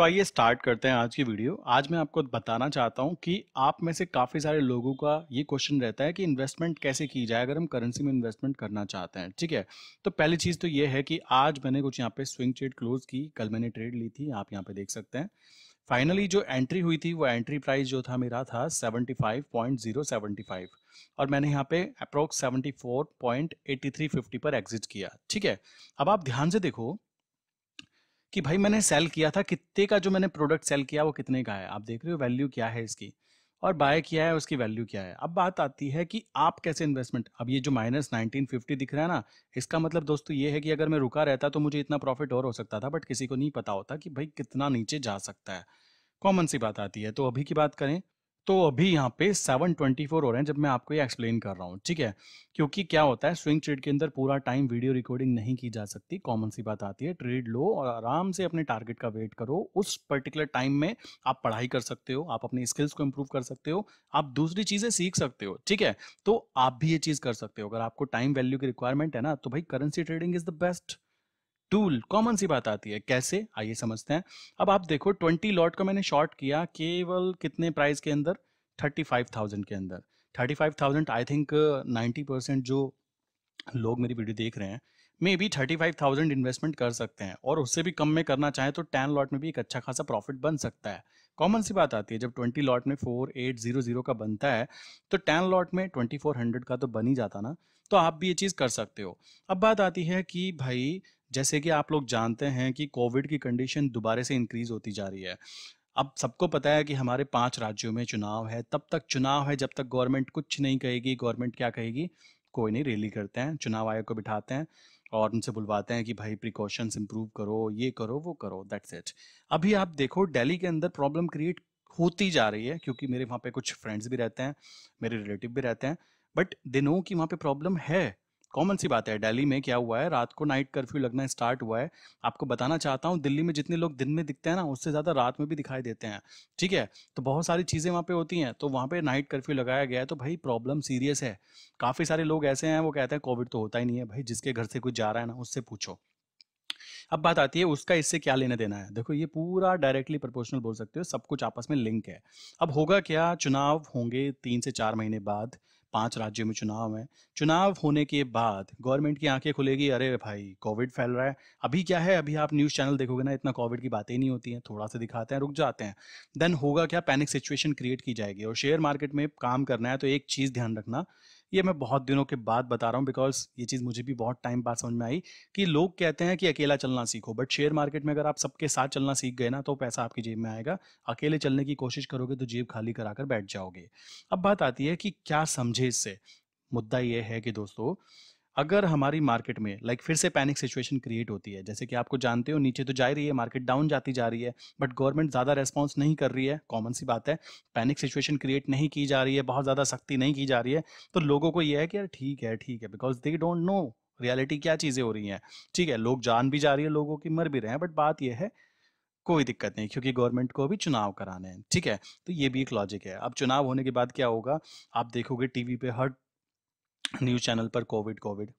तो आइए स्टार्ट करते हैं आज की वीडियो आज मैं आपको बताना चाहता हूं कि आप में से काफ़ी सारे लोगों का ये क्वेश्चन रहता है कि इन्वेस्टमेंट कैसे की जाए अगर हम करेंसी में इन्वेस्टमेंट करना चाहते हैं ठीक है तो पहली चीज़ तो ये है कि आज मैंने कुछ यहाँ पे स्विंग ट्रेड क्लोज की कल मैंने ट्रेड ली थी आप यहाँ पे देख सकते हैं फाइनली जो एंट्री हुई थी वो एंट्री प्राइस जो था मेरा था सेवेंटी और मैंने यहाँ पे अप्रोक्स सेवेंटी पर एग्जिट किया ठीक है अब आप ध्यान से देखो कि भाई मैंने सेल किया था कितने का जो मैंने प्रोडक्ट सेल किया वो कितने का है आप देख रहे हो वैल्यू क्या है इसकी और बाय किया है उसकी वैल्यू क्या है अब बात आती है कि आप कैसे इन्वेस्टमेंट अब ये जो माइनस नाइनटीन फिफ्टी दिख रहा है ना इसका मतलब दोस्तों ये है कि अगर मैं रुका रहता तो मुझे इतना प्रॉफिट और हो सकता था बट किसी को नहीं पता होता कि भाई कितना नीचे जा सकता है कॉमन सी बात आती है तो अभी की बात करें तो अभी यहाँ पे 724 हो रहे हैं जब मैं आपको ये एक्सप्लेन कर रहा हूँ ठीक है क्योंकि क्या होता है स्विंग ट्रेड के अंदर पूरा टाइम वीडियो रिकॉर्डिंग नहीं की जा सकती कॉमन सी बात आती है ट्रेड लो और आराम से अपने टारगेट का वेट करो उस पर्टिकुलर टाइम में आप पढ़ाई कर सकते हो आप अपनी स्किल्स को इंप्रूव कर सकते हो आप दूसरी चीज़ें सीख सकते हो ठीक है तो आप भी ये चीज़ कर सकते हो अगर आपको टाइम वैल्यू की रिक्वायरमेंट है ना तो भाई currency trading is the best tool common सी बात आती है कैसे आइए समझते हैं अब आप देखो ट्वेंटी लॉट को मैंने शॉर्ट किया केवल कितने प्राइस के अंदर थर्टी फाइव थाउजेंड के अंदर thirty five thousand I think ninety percent जो लोग मेरी वीडियो देख रहे हैं maybe thirty five thousand investment कर सकते हैं और उससे भी कम में करना चाहें तो टेन लॉट में भी एक अच्छा खासा प्रॉफिट बन सकता है कॉमन सी बात आती है जब ट्वेंटी लॉट में फोर एट जीरो जीरो का बनता है तो टेन लॉट में ट्वेंटी फोर हंड्रेड का तो बन ही जाता ना तो आप भी ये चीज़ कर सकते हो अब बात आती है कि भाई जैसे कि आप लोग जानते हैं कि कोविड की कंडीशन दोबारा से इंक्रीज होती जा रही है अब सबको पता है कि हमारे पांच राज्यों में चुनाव है तब तक चुनाव है जब तक गवर्नमेंट कुछ नहीं कहेगी गवर्नमेंट क्या कहेगी कोई नहीं रैली करते हैं चुनाव आयोग को बिठाते हैं और उनसे बुलवाते हैं कि भाई प्रिकॉशंस इंप्रूव करो ये करो वो करो दैट्स इट अभी आप देखो दिल्ली के अंदर प्रॉब्लम क्रिएट होती जा रही है क्योंकि मेरे वहाँ पे कुछ फ्रेंड्स भी रहते हैं मेरे रिलेटिव भी रहते हैं बट दिनों की वहाँ पे प्रॉब्लम है कॉमन सी बात है दिल्ली में क्या हुआ है रात को नाइट कर्फ्यू लगना स्टार्ट हुआ है आपको बताना चाहता हूँ दिल्ली में जितने लोग दिन में दिखते हैं ना उससे ज़्यादा रात में भी दिखाई देते हैं ठीक है तो बहुत सारी चीज़ें वहाँ पर होती हैं तो वहाँ पर नाइट कर्फ्यू लगाया गया है तो भाई प्रॉब्लम सीरियस है काफ़ी सारे लोग ऐसे हैं वो कहते हैं कोविड तो होता ही नहीं है भाई जिसके घर से कुछ जा रहा है ना उससे पूछो अब बात आती है उसका इससे क्या लेना देना है देखो ये पूरा डायरेक्टली प्रपोर्शनल बोल सकते हो सब कुछ आपस में लिंक है अब होगा क्या चुनाव होंगे तीन से चार महीने बाद पांच राज्यों में चुनाव है चुनाव होने के बाद गवर्नमेंट की आंखें खुलेगी अरे भाई कोविड फैल रहा है अभी क्या है अभी आप न्यूज़ चैनल देखोगे ना इतना कोविड की बातें नहीं होती हैं थोड़ा सा दिखाते हैं रुक जाते हैं देन होगा क्या पैनिक सिचुएशन क्रिएट की जाएगी और शेयर मार्केट में काम करना है तो एक चीज़ ध्यान रखना ये मैं बहुत दिनों के बाद बता रहा हूँ बिकॉज ये चीज़ मुझे भी बहुत टाइम बाद समझ में आई कि लोग कहते हैं कि अकेला चलना सीखो बट शेयर मार्केट में अगर आप सबके साथ चलना सीख गए ना तो पैसा आपकी जेब में आएगा अकेले चलने की कोशिश करोगे तो जेब खाली करा कर बैठ जाओगे अब बात आती है कि क्या समझे इससे मुद्दा ये है कि दोस्तों अगर हमारी मार्केट में लाइक फिर से पैनिक सिचुएशन क्रिएट होती है जैसे कि आपको जानते हो नीचे तो जा रही है मार्केट डाउन जाती जा रही है बट गवर्नमेंट ज़्यादा रेस्पॉन्स नहीं कर रही है कॉमन सी बात है पैनिक सिचुएशन क्रिएट नहीं की जा रही है बहुत ज़्यादा सख्ती नहीं की जा रही है तो लोगों को यह है कि यार ठीक है ठीक है because they don't know reality क्या चीज़ें हो रही हैं ठीक है लोग जान भी जा रही है लोगों की मर भी रहे हैं बट बात यह है कोई दिक्कत नहीं क्योंकि गवर्नमेंट को भी चुनाव कराने हैं ठीक है तो ये भी एक लॉजिक है अब चुनाव होने के बाद क्या होगा आप देखोगे टीवी पे हर न्यूज़ चैनल पर कोविड कोविड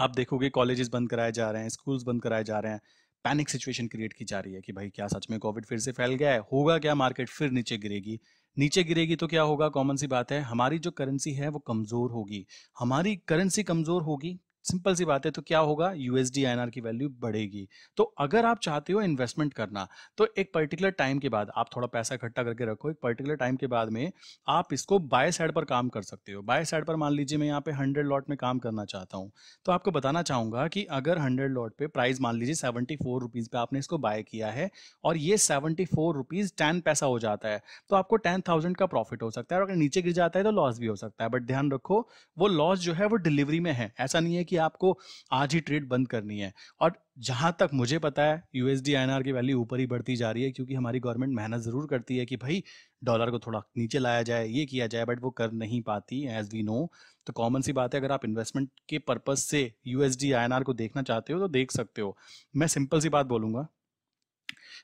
आप देखोगे कॉलेजेस बंद कराए जा रहे हैं स्कूल्स बंद कराए जा रहे हैं पैनिक सिचुएशन क्रिएट की जा रही है कि भाई क्या सच में कोविड फिर से फैल गया है होगा क्या मार्केट फिर नीचे गिरेगी नीचे गिरेगी तो क्या होगा कॉमन सी बात है हमारी जो करेंसी है वो कमज़ोर होगी हमारी करेंसी कमज़ोर होगी सिंपल सी बात है तो क्या होगा यूएसडी आईएनआर की वैल्यू बढ़ेगी तो अगर आप चाहते हो इन्वेस्टमेंट करना तो एक पर्टिकुलर टाइम के बाद आप थोड़ा पैसा इकट्ठा करके रखो एक पर्टिकुलर टाइम के बाद में आप इसको बाय साइड पर काम कर सकते हो बाय साइड पर मान लीजिए मैं यहाँ पे हंड्रेड लॉट में काम करना चाहता हूँ तो आपको बताना चाहूंगा कि अगर हंड्रेड लॉट पे प्राइस मान लीजिए सेवेंटी फोर रुपीज पे आपने इसको बाय किया है और ये सेवेंटी फोर रुपीज टेन पैसा हो जाता है तो आपको टेन थाउजेंड का प्रॉफिट हो सकता है और अगर नीचे गिर जाता है तो लॉस भी हो सकता है बट ध्यान रखो वो लॉस जो है वो डिलीवरी में है ऐसा नहीं है कि आपको आज ही ट्रेड बंद करनी है और जहां तक मुझे पता है यूएसडी आई की वैल्यू ऊपर ही बढ़ती जा रही है क्योंकि हमारी गवर्नमेंट मेहनत ज़रूर करती है कि भाई डॉलर को थोड़ा नीचे लाया जाए ये किया जाए बट वो कर नहीं पाती एज वी नो तो कॉमन सी बात है अगर आप इन्वेस्टमेंट के पर्पज़ से यूएसडी आई को देखना चाहते हो तो देख सकते हो मैं सिंपल सी बात बोलूंगा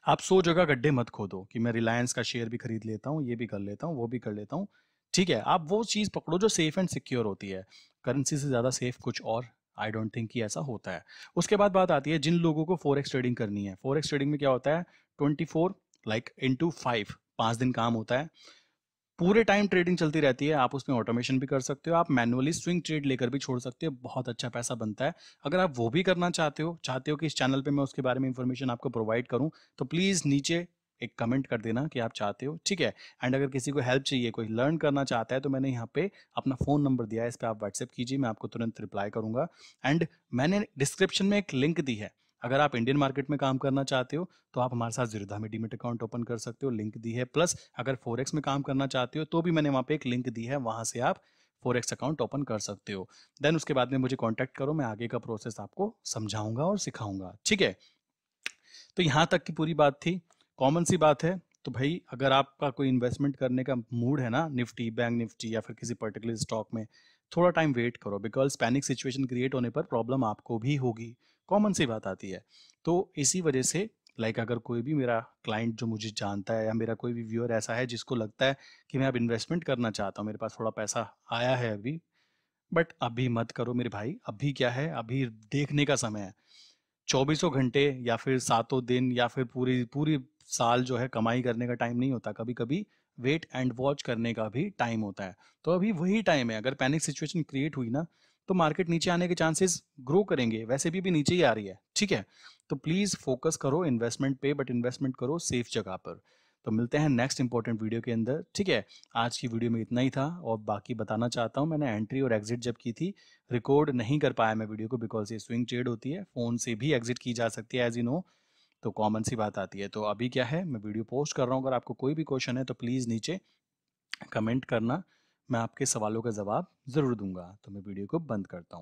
आप सो जगह गड्ढे मत खोदो कि मैं रिलायंस का शेयर भी खरीद लेता हूँ ये भी कर लेता हूँ वो भी कर लेता हूँ ठीक है आप वो चीज़ पकड़ो जो सेफ एंड सिक्योर होती है करेंसी से ज़्यादा सेफ कुछ और आई डोंट थिंक कि ऐसा होता है उसके बाद बात आती है जिन लोगों को फोर ट्रेडिंग करनी है फोर ट्रेडिंग में क्या होता है twenty four like into five दिन काम होता है पूरे टाइम ट्रेडिंग चलती रहती है आप उसमें ऑटोमेशन भी कर सकते हो आप मैनुअली स्विंग ट्रेड लेकर भी छोड़ सकते हो बहुत अच्छा पैसा बनता है अगर आप वो भी करना चाहते हो चाहते हो कि इस चैनल पे मैं उसके बारे में इंफॉर्मेशन आपको प्रोवाइड करूं तो प्लीज़ नीचे एक कमेंट कर देना कि आप चाहते हो ठीक है एंड अगर किसी को हेल्प चाहिए कोई लर्न करना चाहता है तो मैंने यहाँ पे अपना फ़ोन नंबर दिया है इस पर आप व्हाट्सएप कीजिए मैं आपको तुरंत रिप्लाई करूंगा एंड मैंने डिस्क्रिप्शन में एक लिंक दी है अगर आप इंडियन मार्केट में काम करना चाहते हो तो आप हमारे साथ जीरोधा में डीमेट अकाउंट ओपन कर सकते हो लिंक दी है प्लस अगर फोरेक्स में काम करना चाहते हो तो भी मैंने वहाँ पे एक लिंक दी है वहाँ से आप फोरेक्स अकाउंट ओपन कर सकते हो देन उसके बाद में मुझे कॉन्टैक्ट करो मैं आगे का प्रोसेस आपको समझाऊंगा और सिखाऊंगा ठीक है तो यहाँ तक की पूरी बात थी कॉमन सी बात है तो भाई अगर आपका कोई इन्वेस्टमेंट करने का मूड है ना निफ्टी बैंक निफ्टी या फिर किसी पर्टिकुलर स्टॉक में थोड़ा टाइम वेट करो बिकॉज पैनिक सिचुएशन क्रिएट होने पर प्रॉब्लम आपको भी होगी कॉमन सी बात आती है तो इसी वजह से लाइक like अगर कोई भी मेरा क्लाइंट जो मुझे जानता है या मेरा कोई भी व्यूअर ऐसा है जिसको लगता है कि मैं अब इन्वेस्टमेंट करना चाहता हूँ मेरे पास थोड़ा पैसा आया है अभी बट अभी मत करो मेरे भाई अभी क्या है अभी देखने का समय है चौबीसों घंटे या फिर सातों दिन या फिर पूरी पूरी साल जो है कमाई करने का टाइम नहीं होता कभी कभी वेट एंड वॉच करने का भी टाइम होता है तो अभी वही टाइम है अगर पैनिक सिचुएशन क्रिएट हुई ना तो मार्केट नीचे आने के चांसेस ग्रो करेंगे वैसे भी भी नीचे ही आ रही है ठीक है तो प्लीज़ फोकस करो इन्वेस्टमेंट पे बट इन्वेस्टमेंट करो सेफ जगह पर तो मिलते हैं नेक्स्ट इंपॉर्टेंट वीडियो के अंदर ठीक है आज की वीडियो में इतना ही था और बाकी बताना चाहता हूँ मैंने एंट्री और एग्जिट जब की थी रिकॉर्ड नहीं कर पाया मैं वीडियो को बिकॉज ये स्विंग ट्रेड होती है फ़ोन से भी एग्जिट की जा सकती है एज यू नो तो कॉमन सी बात आती है तो अभी क्या है मैं वीडियो पोस्ट कर रहा हूँ अगर आपको कोई भी क्वेश्चन है तो प्लीज़ नीचे कमेंट करना मैं आपके सवालों का जवाब ज़रूर दूंगा तो मैं वीडियो को बंद करता हूँ